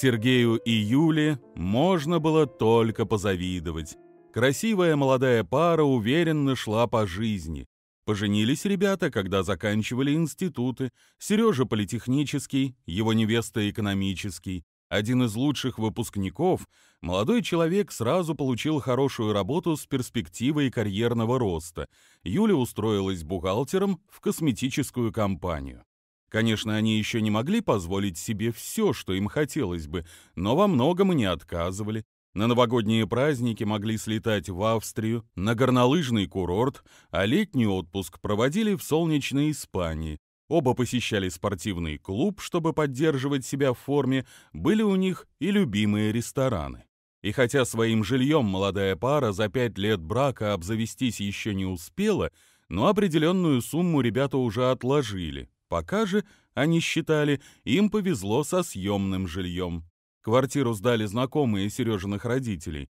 Сергею и Юле можно было только позавидовать. Красивая молодая пара уверенно шла по жизни. Поженились ребята, когда заканчивали институты. Сережа политехнический, его невеста экономический. Один из лучших выпускников, молодой человек сразу получил хорошую работу с перспективой карьерного роста. Юля устроилась бухгалтером в косметическую компанию. Конечно, они еще не могли позволить себе все, что им хотелось бы, но во многом и не отказывали. На новогодние праздники могли слетать в Австрию, на горнолыжный курорт, а летний отпуск проводили в солнечной Испании. Оба посещали спортивный клуб, чтобы поддерживать себя в форме, были у них и любимые рестораны. И хотя своим жильем молодая пара за пять лет брака обзавестись еще не успела, но определенную сумму ребята уже отложили, Пока же, они считали, им повезло со съемным жильем. Квартиру сдали знакомые Сережиных родителей.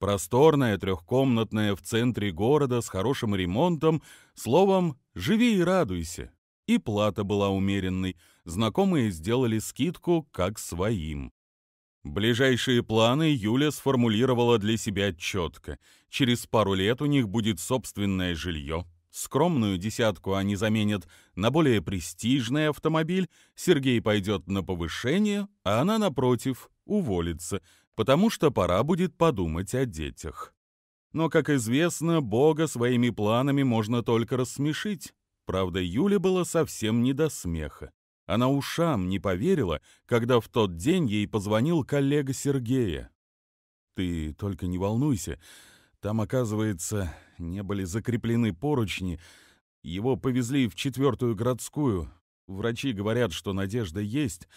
Просторная, трехкомнатная, в центре города, с хорошим ремонтом. Словом, живи и радуйся. И плата была умеренной. Знакомые сделали скидку, как своим. Ближайшие планы Юля сформулировала для себя четко. Через пару лет у них будет собственное жилье, Скромную десятку они заменят на более престижный автомобиль, Сергей пойдет на повышение, а она, напротив, уволится, потому что пора будет подумать о детях. Но, как известно, Бога своими планами можно только рассмешить. Правда, Юле было совсем не до смеха. Она ушам не поверила, когда в тот день ей позвонил коллега Сергея. «Ты только не волнуйся, там, оказывается, не были закреплены поручни. Его повезли в четвертую городскую. Врачи говорят, что надежда есть.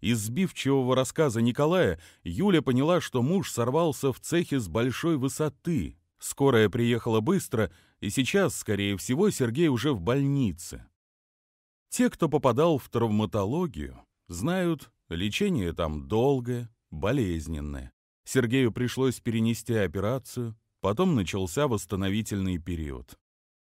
Из сбивчивого рассказа Николая Юля поняла, что муж сорвался в цехе с большой высоты. Скорая приехала быстро, и сейчас, скорее всего, Сергей уже в больнице. Те, кто попадал в травматологию, знают, лечение там долгое, болезненное. Сергею пришлось перенести операцию, Потом начался восстановительный период.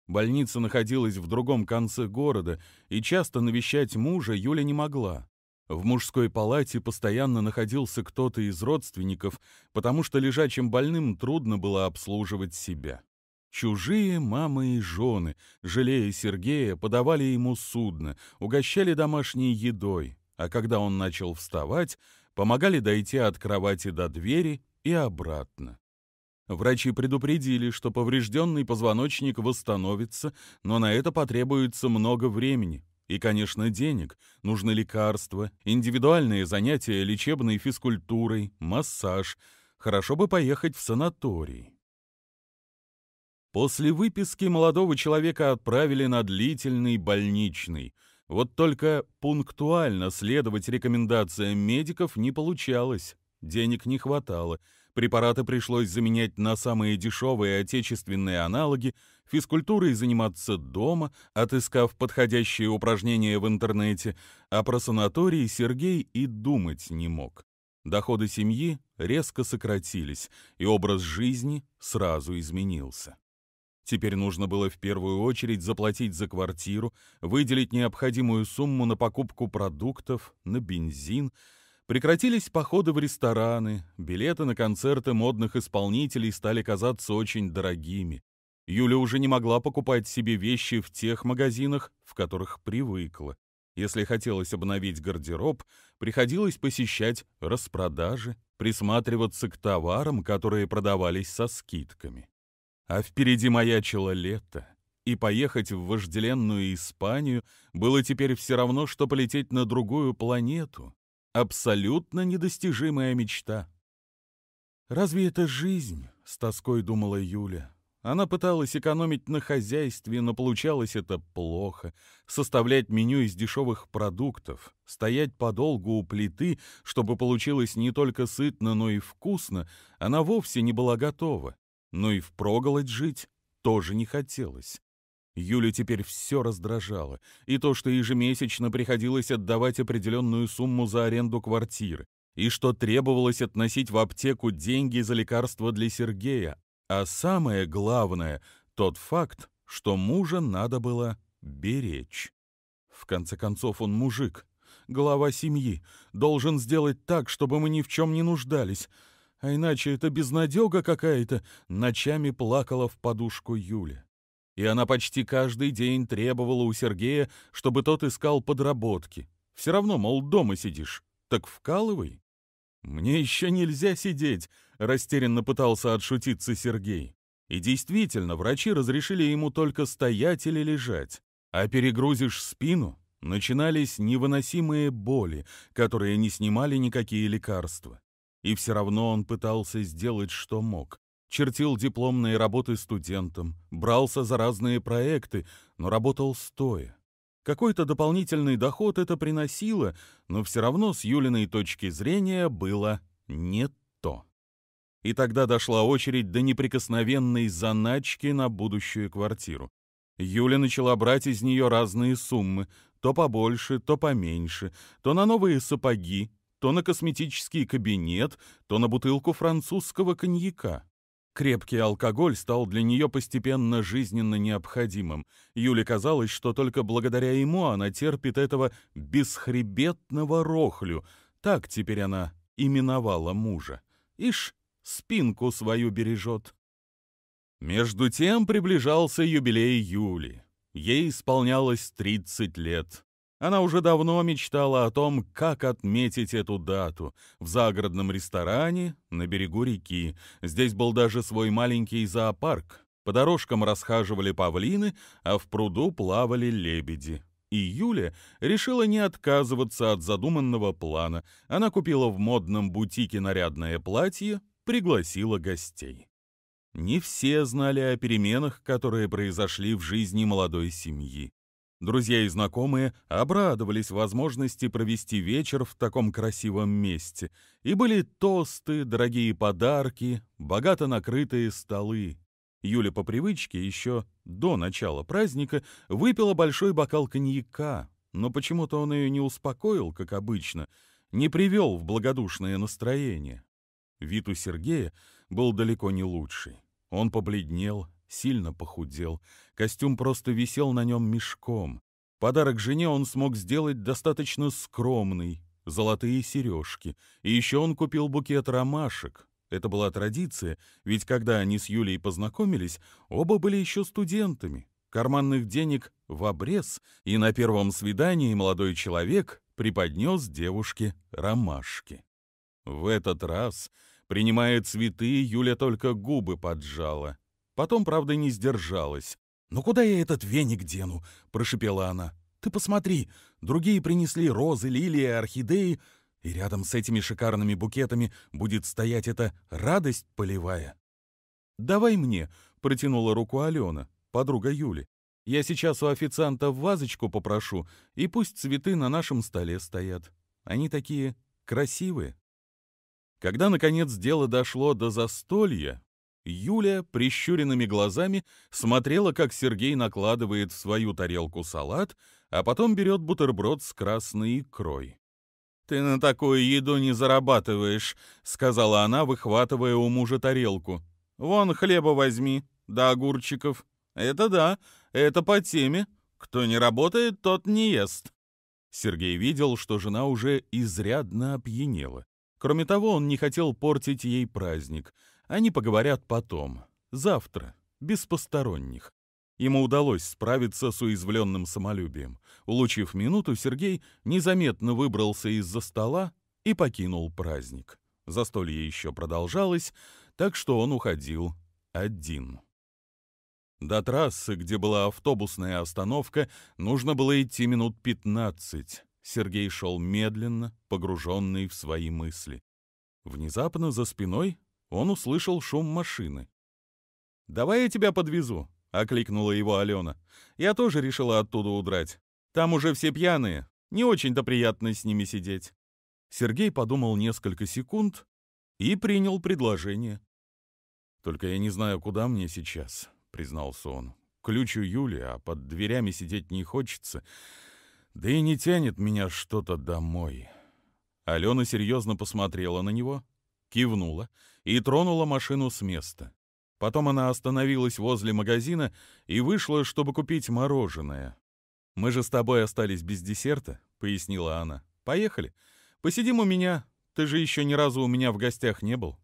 Больница находилась в другом конце города, и часто навещать мужа Юля не могла. В мужской палате постоянно находился кто-то из родственников, потому что лежачим больным трудно было обслуживать себя. Чужие мамы и жены, жалея Сергея, подавали ему судно, угощали домашней едой, а когда он начал вставать, помогали дойти от кровати до двери и обратно. Врачи предупредили, что поврежденный позвоночник восстановится, но на это потребуется много времени. И, конечно, денег. Нужны лекарства, индивидуальные занятия лечебной физкультурой, массаж. Хорошо бы поехать в санаторий. После выписки молодого человека отправили на длительный больничный. Вот только пунктуально следовать рекомендациям медиков не получалось. Денег не хватало — Препараты пришлось заменять на самые дешевые отечественные аналоги, физкультурой заниматься дома, отыскав подходящие упражнения в интернете, а про санаторий Сергей и думать не мог. Доходы семьи резко сократились, и образ жизни сразу изменился. Теперь нужно было в первую очередь заплатить за квартиру, выделить необходимую сумму на покупку продуктов, на бензин – Прекратились походы в рестораны, билеты на концерты модных исполнителей стали казаться очень дорогими. Юля уже не могла покупать себе вещи в тех магазинах, в которых привыкла. Если хотелось обновить гардероб, приходилось посещать распродажи, присматриваться к товарам, которые продавались со скидками. А впереди маячило лето, и поехать в вожделенную Испанию было теперь все равно, что полететь на другую планету, Абсолютно недостижимая мечта. «Разве это жизнь?» — с тоской думала Юля. Она пыталась экономить на хозяйстве, но получалось это плохо. Составлять меню из дешевых продуктов, стоять подолгу у плиты, чтобы получилось не только сытно, но и вкусно, она вовсе не была готова. Но и впроголодь жить тоже не хотелось. Юлю теперь все раздражало, и то, что ежемесячно приходилось отдавать определенную сумму за аренду квартиры, и что требовалось относить в аптеку деньги за лекарства для Сергея, а самое главное — тот факт, что мужа надо было беречь. В конце концов, он мужик, глава семьи, должен сделать так, чтобы мы ни в чем не нуждались, а иначе это безнадега какая-то, ночами плакала в подушку Юля и она почти каждый день требовала у Сергея, чтобы тот искал подработки. Все равно, мол, дома сидишь, так вкалывай. «Мне еще нельзя сидеть», — растерянно пытался отшутиться Сергей. И действительно, врачи разрешили ему только стоять или лежать. А перегрузишь спину, начинались невыносимые боли, которые не снимали никакие лекарства. И все равно он пытался сделать, что мог чертил дипломные работы студентам, брался за разные проекты, но работал стоя. Какой-то дополнительный доход это приносило, но все равно с Юлиной точки зрения было не то. И тогда дошла очередь до неприкосновенной заначки на будущую квартиру. Юля начала брать из нее разные суммы, то побольше, то поменьше, то на новые сапоги, то на косметический кабинет, то на бутылку французского коньяка. Крепкий алкоголь стал для нее постепенно жизненно необходимым. Юле казалось, что только благодаря ему она терпит этого бесхребетного рохлю. Так теперь она именовала мужа. Ишь, спинку свою бережет. Между тем приближался юбилей Юли. Ей исполнялось 30 лет. Она уже давно мечтала о том, как отметить эту дату. В загородном ресторане на берегу реки. Здесь был даже свой маленький зоопарк. По дорожкам расхаживали павлины, а в пруду плавали лебеди. И Юля решила не отказываться от задуманного плана. Она купила в модном бутике нарядное платье, пригласила гостей. Не все знали о переменах, которые произошли в жизни молодой семьи. Друзья и знакомые обрадовались возможности провести вечер в таком красивом месте, и были тосты, дорогие подарки, богато накрытые столы. Юля по привычке еще до начала праздника выпила большой бокал коньяка, но почему-то он ее не успокоил, как обычно, не привел в благодушное настроение. Вид у Сергея был далеко не лучший. Он побледнел, сильно похудел, костюм просто висел на нем мешком. Подарок жене он смог сделать достаточно скромный, золотые сережки, и еще он купил букет ромашек. Это была традиция, ведь когда они с Юлей познакомились, оба были еще студентами. Карманных денег в обрез, и на первом свидании молодой человек преподнес девушке ромашки. В этот раз, принимая цветы, Юля только губы поджала. Потом, правда, не сдержалась. «Ну куда я этот веник дену?» — прошипела она. «Ты посмотри, другие принесли розы, лилии, орхидеи, и рядом с этими шикарными букетами будет стоять эта радость полевая». «Давай мне», — протянула руку Алена, подруга Юли. «Я сейчас у официанта вазочку попрошу, и пусть цветы на нашем столе стоят. Они такие красивые». Когда, наконец, дело дошло до застолья, Юля прищуренными глазами смотрела, как Сергей накладывает в свою тарелку салат, а потом берет бутерброд с красной икрой. «Ты на такую еду не зарабатываешь», — сказала она, выхватывая у мужа тарелку. «Вон хлеба возьми, да огурчиков. Это да, это по теме. Кто не работает, тот не ест». Сергей видел, что жена уже изрядно опьянела. Кроме того, он не хотел портить ей праздник — они поговорят потом, завтра, без посторонних. Ему удалось справиться с уязвленным самолюбием. Улучив минуту, Сергей незаметно выбрался из-за стола и покинул праздник. Застолье еще продолжалось, так что он уходил один. До трассы, где была автобусная остановка, нужно было идти минут пятнадцать. Сергей шел медленно, погруженный в свои мысли. Внезапно за спиной он услышал шум машины. «Давай я тебя подвезу», — окликнула его Алена. «Я тоже решила оттуда удрать. Там уже все пьяные. Не очень-то приятно с ними сидеть». Сергей подумал несколько секунд и принял предложение. «Только я не знаю, куда мне сейчас», — признался он. «Ключ у Юли, а под дверями сидеть не хочется. Да и не тянет меня что-то домой». Алена серьезно посмотрела на него, кивнула — и тронула машину с места. Потом она остановилась возле магазина и вышла, чтобы купить мороженое. «Мы же с тобой остались без десерта», — пояснила она. «Поехали. Посидим у меня. Ты же еще ни разу у меня в гостях не был».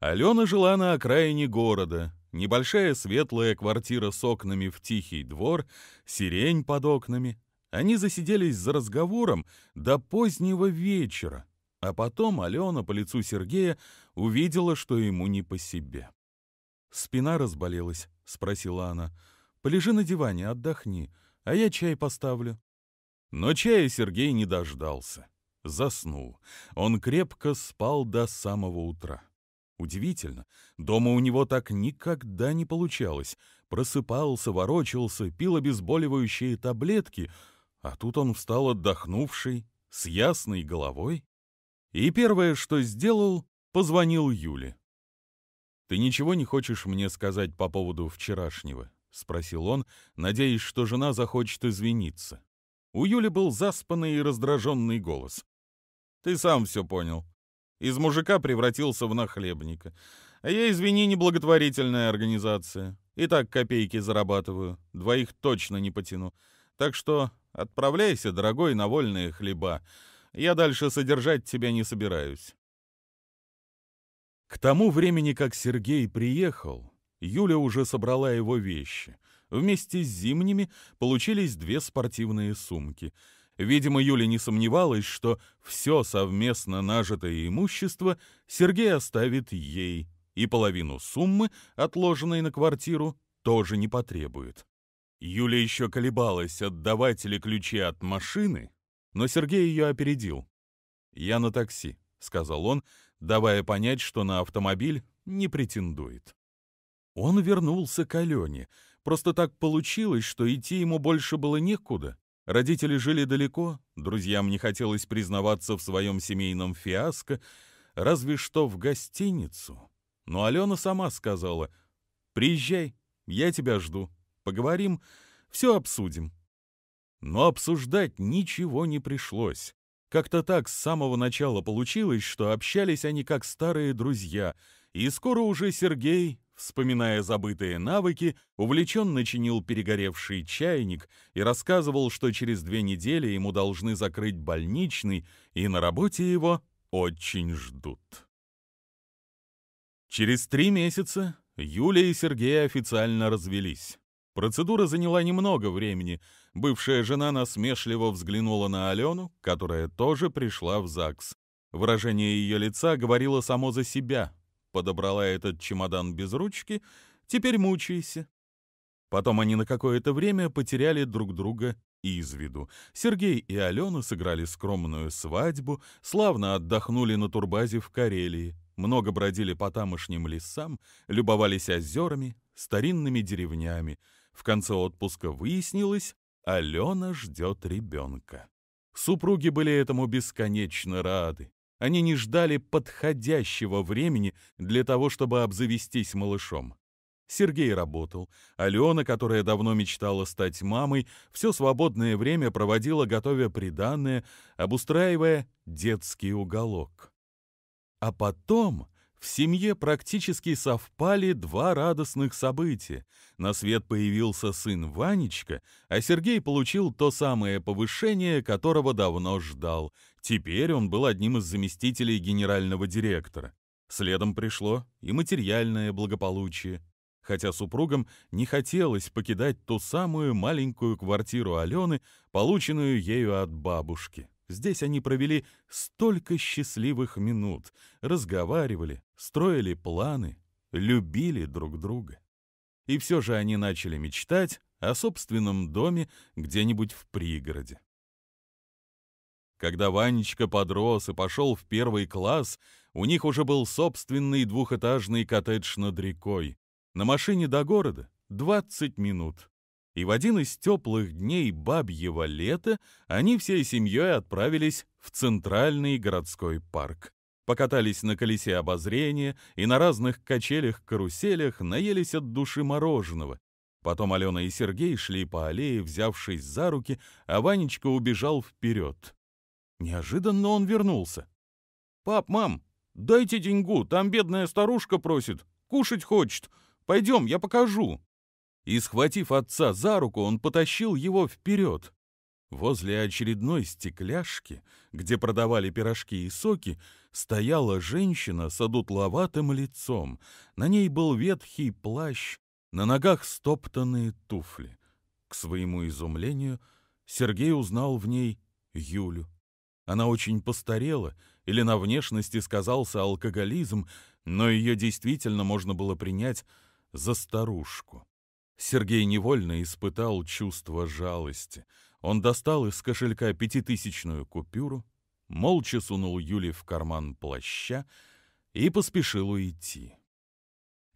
Алена жила на окраине города. Небольшая светлая квартира с окнами в тихий двор, сирень под окнами. Они засиделись за разговором до позднего вечера. А потом Алена по лицу Сергея увидела, что ему не по себе. «Спина разболелась», — спросила она. «Полежи на диване, отдохни, а я чай поставлю». Но чая Сергей не дождался. Заснул. Он крепко спал до самого утра. Удивительно, дома у него так никогда не получалось. Просыпался, ворочался, пил обезболивающие таблетки, а тут он встал отдохнувший, с ясной головой. И первое, что сделал, Позвонил Юле. «Ты ничего не хочешь мне сказать по поводу вчерашнего?» — спросил он, надеясь, что жена захочет извиниться. У Юли был заспанный и раздраженный голос. «Ты сам все понял. Из мужика превратился в нахлебника. А я, извини, неблаготворительная организация. И так копейки зарабатываю, двоих точно не потяну. Так что отправляйся, дорогой, на вольные хлеба. Я дальше содержать тебя не собираюсь. К тому времени, как Сергей приехал, Юля уже собрала его вещи. Вместе с зимними получились две спортивные сумки. Видимо, Юля не сомневалась, что все совместно нажитое имущество Сергей оставит ей, и половину суммы, отложенной на квартиру, тоже не потребует. Юля еще колебалась, отдавать ли ключи от машины, но Сергей ее опередил. «Я на такси», — сказал он, давая понять, что на автомобиль не претендует. Он вернулся к Алене. Просто так получилось, что идти ему больше было некуда. Родители жили далеко, друзьям не хотелось признаваться в своем семейном фиаско, разве что в гостиницу. Но Алена сама сказала, «Приезжай, я тебя жду, поговорим, все обсудим». Но обсуждать ничего не пришлось. Как-то так с самого начала получилось, что общались они как старые друзья, и скоро уже Сергей, вспоминая забытые навыки, увлеченно чинил перегоревший чайник и рассказывал, что через две недели ему должны закрыть больничный, и на работе его очень ждут. Через три месяца Юля и Сергей официально развелись. Процедура заняла немного времени. Бывшая жена насмешливо взглянула на Алену, которая тоже пришла в ЗАГС. Выражение ее лица говорило само за себя. Подобрала этот чемодан без ручки, теперь мучайся. Потом они на какое-то время потеряли друг друга из виду. Сергей и Алена сыграли скромную свадьбу, славно отдохнули на турбазе в Карелии, много бродили по тамошним лесам, любовались озерами, старинными деревнями — в конце отпуска выяснилось, Алена ждет ребенка. Супруги были этому бесконечно рады. Они не ждали подходящего времени для того, чтобы обзавестись малышом. Сергей работал. Алена, которая давно мечтала стать мамой, все свободное время проводила, готовя приданное, обустраивая детский уголок. А потом в семье практически совпали два радостных события. На свет появился сын Ванечка, а Сергей получил то самое повышение, которого давно ждал. Теперь он был одним из заместителей генерального директора. Следом пришло и материальное благополучие. Хотя супругам не хотелось покидать ту самую маленькую квартиру Алены, полученную ею от бабушки. Здесь они провели столько счастливых минут, разговаривали, строили планы, любили друг друга. И все же они начали мечтать о собственном доме где-нибудь в пригороде. Когда Ванечка подрос и пошел в первый класс, у них уже был собственный двухэтажный коттедж над рекой. На машине до города 20 минут. И в один из теплых дней бабьего лета они всей семьей отправились в центральный городской парк. Покатались на колесе обозрения и на разных качелях-каруселях наелись от души мороженого. Потом Алена и Сергей шли по аллее, взявшись за руки, а Ванечка убежал вперед. Неожиданно он вернулся. «Пап, мам, дайте деньгу, там бедная старушка просит, кушать хочет. Пойдем, я покажу». И, схватив отца за руку, он потащил его вперед. Возле очередной стекляшки, где продавали пирожки и соки, стояла женщина с одутловатым лицом. На ней был ветхий плащ, на ногах стоптанные туфли. К своему изумлению Сергей узнал в ней Юлю. Она очень постарела, или на внешности сказался алкоголизм, но ее действительно можно было принять за старушку. Сергей невольно испытал чувство жалости — он достал из кошелька пятитысячную купюру, молча сунул Юле в карман плаща и поспешил уйти.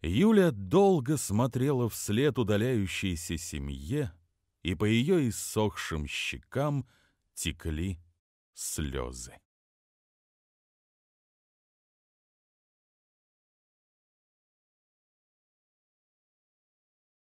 Юля долго смотрела вслед удаляющейся семье, и по ее иссохшим щекам текли слезы.